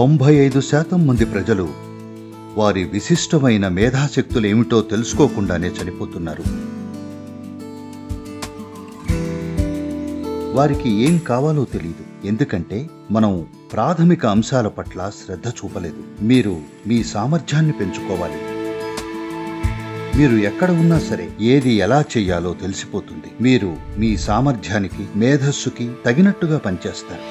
తొంభై ఐదు శాతం మంది ప్రజలు వారి విశిష్టమైన మేధాశక్తులు ఏమిటో తెలుసుకోకుండానే చనిపోతున్నారు వారికి ఏం కావాలో తెలియదు ఎందుకంటే మనం ప్రాథమిక అంశాల పట్ల శ్రద్ధ చూపలేదు మీరు మీ సామర్థ్యాన్ని పెంచుకోవాలి మీరు ఎక్కడ ఉన్నా సరే ఏది ఎలా చేయాలో తెలిసిపోతుంది మీరు మీ సామర్థ్యానికి మేధస్సుకి తగినట్టుగా పనిచేస్తారు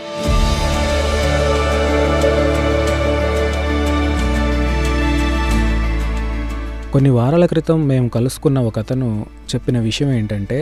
కొన్ని వారాల క్రితం మేము కలుసుకున్న ఒక అతను చెప్పిన విషయం ఏంటంటే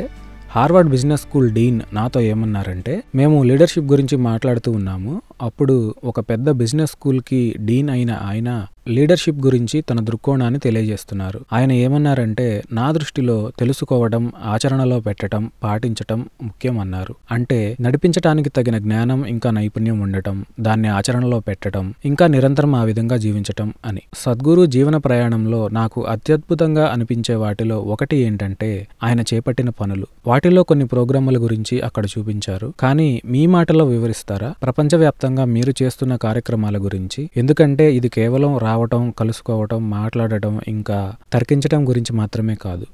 హార్వర్డ్ బిజినెస్ స్కూల్ డీన్ నాతో ఏమన్నారంటే మేము లీడర్షిప్ గురించి మాట్లాడుతూ ఉన్నాము అప్పుడు ఒక పెద్ద బిజినెస్ స్కూల్కి డీన్ అయిన ఆయన లీడర్షిప్ గురించి తన దృక్కోణాన్ని తెలియజేస్తున్నారు ఆయన ఏమన్నారంటే నా దృష్టిలో తెలుసుకోవడం ఆచరణలో పెట్టడం పాటించటం ముఖ్యం అన్నారు అంటే నడిపించటానికి తగిన జ్ఞానం ఇంకా నైపుణ్యం ఉండటం దాన్ని ఆచరణలో పెట్టడం ఇంకా నిరంతరం ఆ విధంగా జీవించటం అని సద్గురు జీవన ప్రయాణంలో నాకు అత్యద్భుతంగా అనిపించే వాటిలో ఒకటి ఏంటంటే ఆయన చేపట్టిన పనులు వాటిలో కొన్ని ప్రోగ్రాముల గురించి అక్కడ చూపించారు కానీ మీ మాటలో వివరిస్తారా ప్రపంచవ్యాప్తంగా మీరు చేస్తున్న కార్యక్రమాల గురించి ఎందుకంటే ఇది కేవలం రా రావటం కలుసుకోవటం మాట్లాడటం ఇంకా తర్కించటం గురించి మాత్రమే కాదు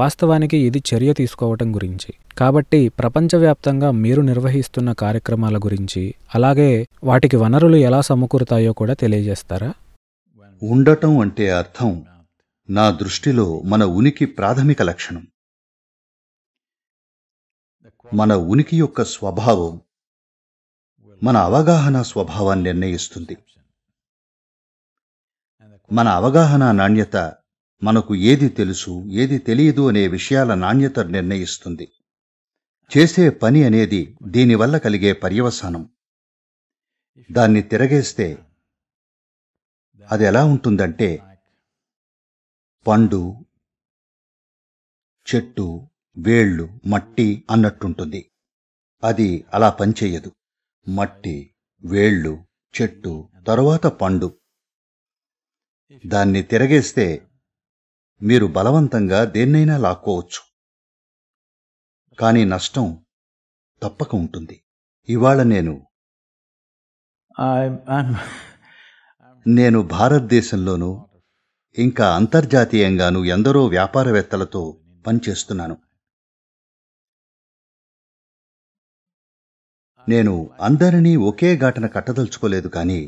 వాస్తవానికి ఇది చర్య తీసుకోవటం గురించి కాబట్టి ప్రపంచవ్యాప్తంగా మీరు నిర్వహిస్తున్న కార్యక్రమాల గురించి అలాగే వాటికి వనరులు ఎలా సమకూరుతాయో కూడా తెలియజేస్తారా ఉండటం అంటే అర్థం నా దృష్టిలో మన ఉనికి ప్రాథమిక లక్షణం మన ఉనికి యొక్క స్వభావం మన అవగాహన స్వభావాన్ని నిర్ణయిస్తుంది మన అవగాహన నాణ్యత మనకు ఏది తెలుసు ఏది తెలియదు అనే విషయాల నాణ్యత నిర్ణయిస్తుంది చేసే పని అనేది దీనివల్ల కలిగే పర్యవసానం దాన్ని తిరగేస్తే అది ఎలా ఉంటుందంటే పండు చెట్టు వేళ్ళు మట్టి అన్నట్టుంటుంది అది అలా పనిచేయదు మట్టి వేళ్ళు చెట్టు తరువాత పండు దాన్ని తిరగేస్తే మీరు బలవంతంగా దేన్నైనా లాక్కోవచ్చు కానీ నష్టం తప్పక ఉంటుంది ఇవాళ నేను నేను భారతదేశంలోనూ ఇంకా అంతర్జాతీయంగాను ఎందరో వ్యాపారవేత్తలతో పనిచేస్తున్నాను నేను అందరినీ ఒకే ఘాటన కట్టదలుచుకోలేదు కానీ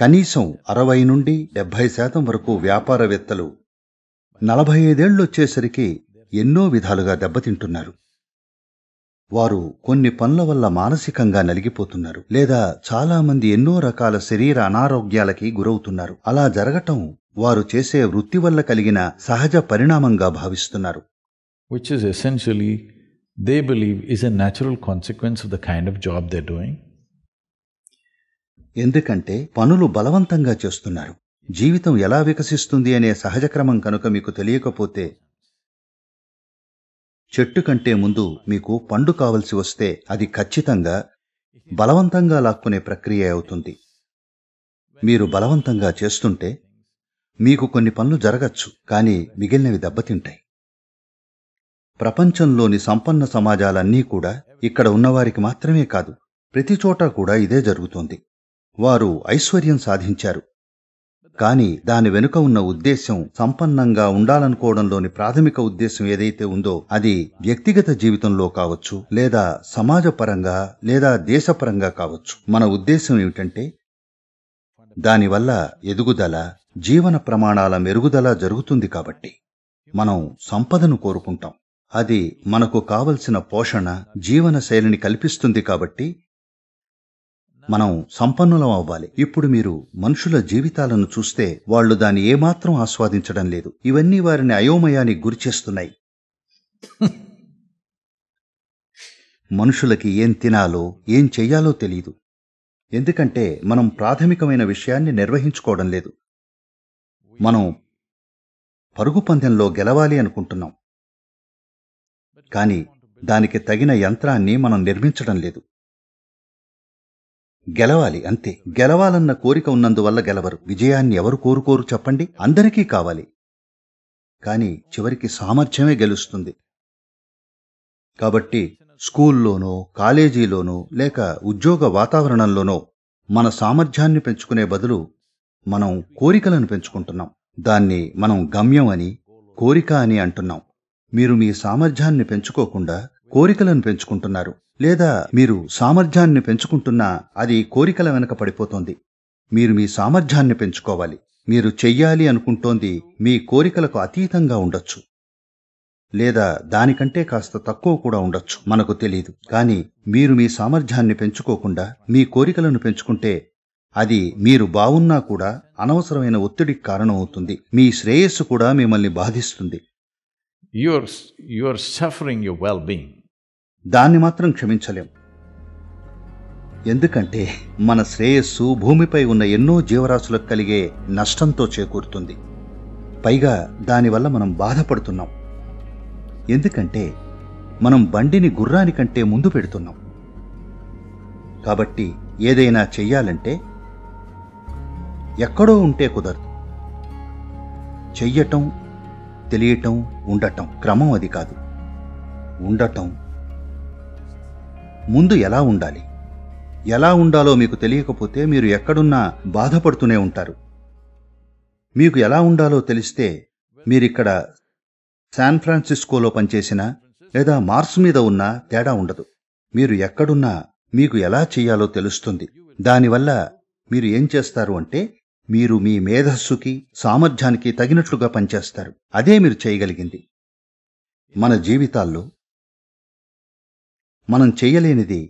కనీసం అరవై నుండి డెబ్భై శాతం వరకు వ్యాపారవేత్తలు నలభై ఐదేళ్లొచ్చేసరికి ఎన్నో విధాలుగా దెబ్బతింటున్నారు వారు కొన్ని పనుల వల్ల మానసికంగా నలిగిపోతున్నారు లేదా చాలామంది ఎన్నో రకాల శరీర అనారోగ్యాలకి గురవుతున్నారు అలా జరగటం వారు చేసే వృత్తి వల్ల కలిగిన సహజ పరిణామంగా భావిస్తున్నారు which is essentially they believe is a natural consequence of the kind of job they doing ఎందుకంటే పనులు బలవంతంగా చేస్తున్నారు జీవితం ఎలా వికసిస్తుంది అనే సహజక్రమం కనుక మీకు తెలియకపోతే చెట్టు కంటే ముందు మీకు పండు కావలసి వస్తే అది ఖచ్చితంగా బలవంతంగా లాక్కునే ప్రక్రియ అవుతుంది మీరు బలవంతంగా చేస్తుంటే మీకు కొన్ని పనులు జరగచ్చు కానీ మిగిలినవి దెబ్బతింటాయి ప్రపంచంలోని సంపన్న సమాజాలన్నీ కూడా ఇక్కడ ఉన్నవారికి మాత్రమే కాదు ప్రతి చోట కూడా ఇదే జరుగుతోంది వారు ఐశ్వర్యం సాధించారు కాని దాని వెనుక ఉన్న ఉద్దేశం సంపన్నంగా ఉండాలనుకోవడంలోని ప్రాథమిక ఉద్దేశం ఏదైతే ఉందో అది వ్యక్తిగత జీవితంలో కావచ్చు లేదా సమాజపరంగా లేదా దేశపరంగా కావచ్చు మన ఉద్దేశం ఏమిటంటే దానివల్ల ఎదుగుదల జీవన ప్రమాణాల మెరుగుదల జరుగుతుంది కాబట్టి మనం సంపదను కోరుకుంటాం అది మనకు కావలసిన పోషణ జీవన శైలిని కల్పిస్తుంది కాబట్టి మనం సంపన్నులం అవ్వాలి ఇప్పుడు మీరు మనుషుల జీవితాలను చూస్తే వాళ్ళు దాన్ని ఏమాత్రం ఆస్వాదించడం లేదు ఇవన్నీ వారిని అయోమయానికి గురిచేస్తున్నాయి మనుషులకి ఏం తినాలో ఏం చెయ్యాలో తెలియదు ఎందుకంటే మనం ప్రాథమికమైన విషయాన్ని నిర్వహించుకోవడం లేదు మనం పరుగు పందెంలో గెలవాలి అనుకుంటున్నాం కానీ దానికి తగిన యంత్రాన్ని మనం నిర్మించడం లేదు గెలవాలి అంతే గెలవాలన్న కోరిక ఉన్నందువల్ల గెలవరు విజయాన్ని ఎవరు కోరుకోరు చెప్పండి అందరికీ కావాలి కానీ చివరికి సామర్థ్యమే గెలుస్తుంది కాబట్టి స్కూల్లోనో కాలేజీలోనో లేక ఉద్యోగ వాతావరణంలోనో మన సామర్థ్యాన్ని పెంచుకునే బదులు మనం కోరికలను పెంచుకుంటున్నాం దాన్ని మనం గమ్యం అని కోరిక అని అంటున్నాం మీరు మీ సామర్థ్యాన్ని పెంచుకోకుండా కోరికలను పెంచుకుంటున్నారు లేదా మీరు సామర్థ్యాన్ని పెంచుకుంటున్నా అది కోరికల వెనక పడిపోతోంది మీరు మీ సామర్థ్యాన్ని పెంచుకోవాలి మీరు చెయ్యాలి అనుకుంటోంది మీ కోరికలకు అతీతంగా ఉండొచ్చు లేదా దానికంటే కాస్త తక్కువ కూడా ఉండొచ్చు మనకు తెలీదు కానీ మీరు మీ సామర్థ్యాన్ని పెంచుకోకుండా మీ కోరికలను పెంచుకుంటే అది మీరు బావున్నా కూడా అనవసరమైన ఒత్తిడికి కారణమవుతుంది మీ శ్రేయస్సు కూడా మిమ్మల్ని బాధిస్తుంది your your suffering your well being దాన్ని మాత్రం క్షమించలేం ఎందుకంటే మన శ్రేయస్సు భూమిపై ఉన్న ఎన్నో జీవరాశులకు కలిగే నష్టంతో చేకూరుతుంది పైగా దానివల్ల మనం బాధపడుతున్నాం ఎందుకంటే మనం బండిని గుర్రానికంటే ముందు పెడుతున్నాం కాబట్టి ఏదైనా చెయ్యాలంటే ఎక్కడో ఉంటే కుదరదు చెయ్యటం తెలియటం ఉండటం క్రమం అది కాదు ఉండటం ముందు ఎలా ఉండాలి ఎలా ఉండాలో మీకు తెలియకపోతే మీరు ఎక్కడున్నా బాధపడుతూనే ఉంటారు మీకు ఎలా ఉండాలో తెలిస్తే మీరిక్కడ శాన్ ఫ్రాన్సిస్కోలో పనిచేసినా లేదా మార్స్ మీద ఉన్నా తేడా ఉండదు మీరు ఎక్కడున్నా మీకు ఎలా చేయాలో తెలుస్తుంది దానివల్ల మీరు ఏం చేస్తారు అంటే మీరు మీ మేధస్సుకి సామర్థ్యానికి తగినట్లుగా పనిచేస్తారు అదే మీరు చేయగలిగింది మన జీవితాల్లో మనం చెయ్యలేనిది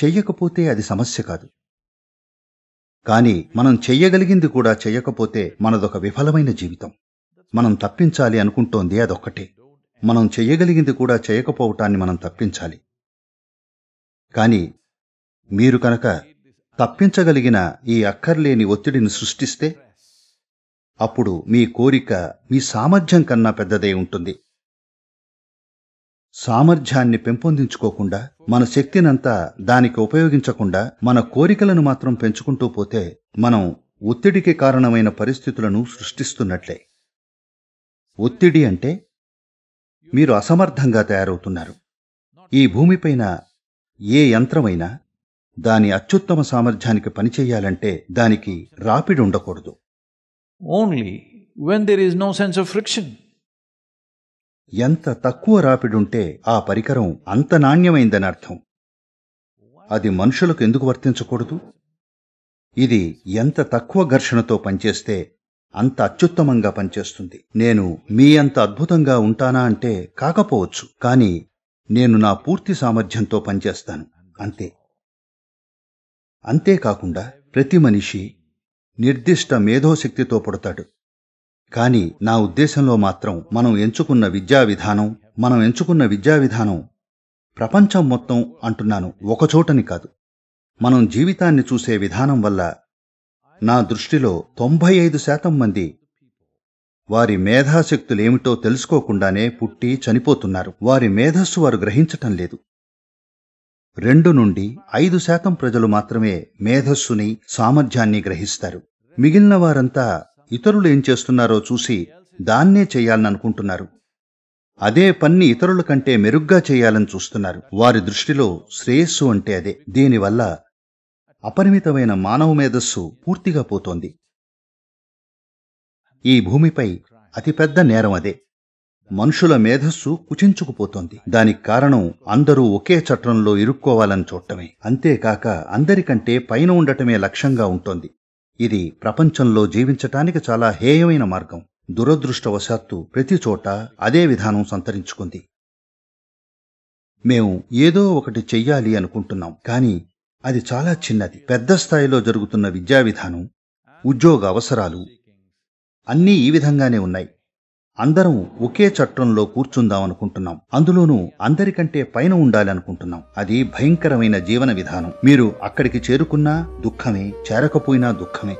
చెయ్యకపోతే అది సమస్య కాదు కానీ మనం చెయ్యగలిగింది కూడా చెయ్యకపోతే మనదొక విఫలమైన జీవితం మనం తప్పించాలి అనుకుంటోంది అదొక్కటే మనం చెయ్యగలిగింది కూడా చేయకపోవటాన్ని మనం తప్పించాలి కానీ మీరు కనుక తప్పించగలిగిన ఈ అక్కర్లేని ఒత్తిడిని సృష్టిస్తే అప్పుడు మీ కోరిక మీ సామర్థ్యం కన్నా పెద్దదై ఉంటుంది సామర్థ్యాన్ని పెంపొందించుకోకుండా మన శక్తినంతా దానికి ఉపయోగించకుండా మన కోరికలను మాత్రం పెంచుకుంటూ పోతే మనం ఒత్తిడికి కారణమైన పరిస్థితులను సృష్టిస్తున్నట్లే ఒత్తిడి అంటే మీరు అసమర్థంగా తయారవుతున్నారు ఈ భూమిపైన ఏ యంత్రమైనా దాని అత్యుత్తమ సామర్థ్యానికి పనిచేయాలంటే దానికి రాపిడి ఉండకూడదు only when there is no sense of friction ఎంత తక్కువ రాపిడుంటే ఆ పరికరం అంత నాణ్యమైందని అర్థం అది మనుషులకు ఎందుకు వర్తించకూడదు ఇది ఎంత తక్కువ ఘర్షణతో పనిచేస్తే అంత అత్యుత్తమంగా పనిచేస్తుంది నేను మీ అంత అద్భుతంగా ఉంటానా అంటే కాకపోవచ్చు కానీ నేను నా పూర్తి సామర్థ్యంతో పనిచేస్తాను అంతే అంతేకాకుండా ప్రతి మనిషి నిర్దిష్ట మేధోశక్తితో పుడతాడు కానీ నా ఉద్దేశంలో మాత్రం మనం ఎంచుకున్న విద్యా విధానం మనం ఎంచుకున్న విద్యా విధానం ప్రపంచం మొత్తం అంటున్నాను ఒకచోటని కాదు మనం జీవితాన్ని చూసే విధానం వల్ల నా దృష్టిలో తొంభై ఐదు శాతం మంది వారి మేధాశక్తులేమిటో తెలుసుకోకుండానే పుట్టి చనిపోతున్నారు వారి మేధస్సు వారు గ్రహించటం లేదు రెండు నుండి ఐదు శాతం ప్రజలు మాత్రమే మేధస్సుని సామర్థ్యాన్ని గ్రహిస్తారు మిగిలిన వారంతా ఇతరులు ఏం చేస్తున్నారో చూసి దాన్నే చేయాలని అనుకుంటున్నారు అదే పన్ని ఇతరుల కంటే మెరుగ్గా చేయాలని చూస్తున్నారు వారి దృష్టిలో శ్రేయస్సు అంటే అదే దీనివల్ల అపరిమితమైన మానవ మేధస్సు పూర్తిగా పోతోంది ఈ భూమిపై అతిపెద్ద నేరం అదే మనుషుల మేధస్సు కుచించుకుపోతోంది దానికి కారణం అందరూ ఒకే చట్టంలో ఇరుక్కోవాలని చూడటమే అంతేకాక అందరికంటే పైన ఉండటమే లక్ష్యంగా ఉంటోంది ఇది ప్రపంచంలో జీవించటానికి చాలా హేయమైన మార్గం దురదృష్టవశాత్తు ప్రతి చోట అదే విధానం సంతరించుకుంది మేము ఏదో ఒకటి చెయ్యాలి అనుకుంటున్నాం కానీ అది చాలా చిన్నది పెద్ద స్థాయిలో జరుగుతున్న విద్యా విధానం ఉద్యోగ అవసరాలు అన్నీ ఈ విధంగానే ఉన్నాయి అందరం ఒకే చట్టంలో కూర్చుందాం అనుకుంటున్నాం అందులోనూ అందరికంటే పైన ఉండాలనుకుంటున్నాం అది భయంకరమైన జీవన విధానం మీరు అక్కడికి చేరుకున్నా దుఃఖమే చేరకపోయినా దుఃఖమే